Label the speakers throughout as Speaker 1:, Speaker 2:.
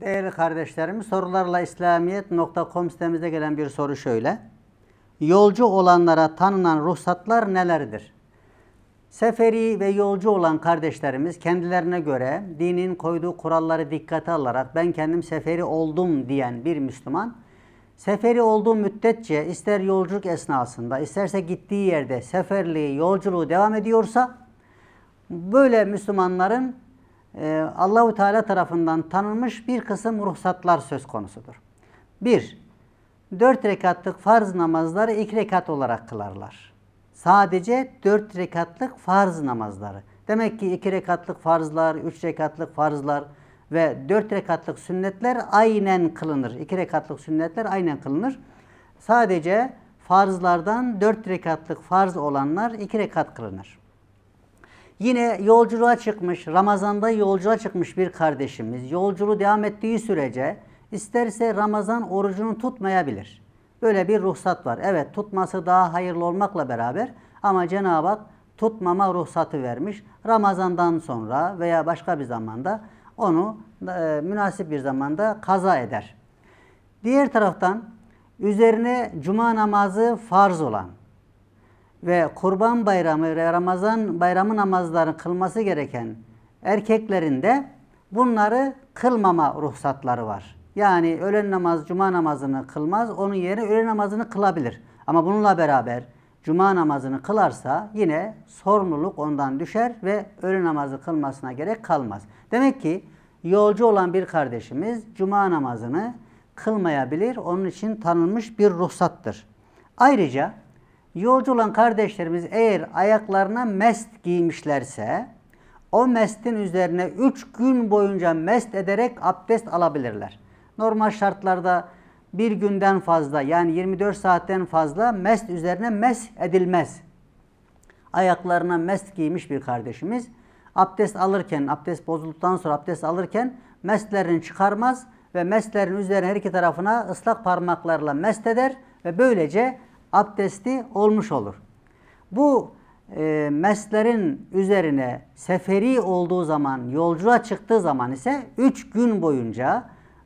Speaker 1: Değerli kardeşlerim, sorularla İslamiyet.com sitemizde gelen bir soru şöyle. Yolcu olanlara tanınan ruhsatlar nelerdir? Seferi ve yolcu olan kardeşlerimiz kendilerine göre dinin koyduğu kuralları dikkate alarak ben kendim seferi oldum diyen bir Müslüman, seferi olduğu müddetçe ister yolculuk esnasında isterse gittiği yerde seferliği, yolculuğu devam ediyorsa böyle Müslümanların e, Allahu Teala tarafından tanınmış bir kısım ruhsatlar söz konusudur. Bir, dört rekatlık farz namazları iki rekat olarak kılarlar. Sadece dört rekatlık farz namazları. Demek ki iki rekatlık farzlar, üç rekatlık farzlar ve dört rekatlık sünnetler aynen kılınır. İki rekatlık sünnetler aynen kılınır. Sadece farzlardan dört rekatlık farz olanlar iki rekat kılınır. Yine yolculuğa çıkmış, Ramazan'da yolculuğa çıkmış bir kardeşimiz yolculuğu devam ettiği sürece isterse Ramazan orucunu tutmayabilir. Böyle bir ruhsat var. Evet tutması daha hayırlı olmakla beraber ama Cenab-ı Hak tutmama ruhsatı vermiş. Ramazan'dan sonra veya başka bir zamanda onu e, münasip bir zamanda kaza eder. Diğer taraftan üzerine cuma namazı farz olan ve Kurban Bayramı ve Ramazan bayramı namazları kılması gereken erkeklerin de bunları kılmama ruhsatları var. Yani öğlen namaz, cuma namazını kılmaz, onun yerine öğlen namazını kılabilir. Ama bununla beraber cuma namazını kılarsa yine sorumluluk ondan düşer ve öğlen namazı kılmasına gerek kalmaz. Demek ki yolcu olan bir kardeşimiz cuma namazını kılmayabilir. Onun için tanınmış bir ruhsattır. Ayrıca Yolcu olan kardeşlerimiz eğer ayaklarına mest giymişlerse o mestin üzerine 3 gün boyunca mest ederek abdest alabilirler. Normal şartlarda bir günden fazla yani 24 saatten fazla mest üzerine mest edilmez. Ayaklarına mest giymiş bir kardeşimiz abdest alırken, abdest bozulduktan sonra abdest alırken mestlerini çıkarmaz ve mestlerin üzerine her iki tarafına ıslak parmaklarla mest eder ve böylece abdesti olmuş olur. Bu e, meslerin üzerine seferi olduğu zaman, yolculuğa çıktığı zaman ise üç gün boyunca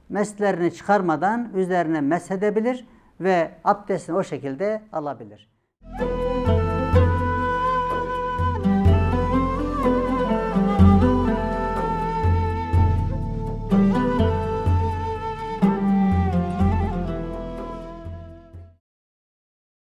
Speaker 1: meslerini çıkarmadan üzerine mesh edebilir ve abdestini o şekilde alabilir.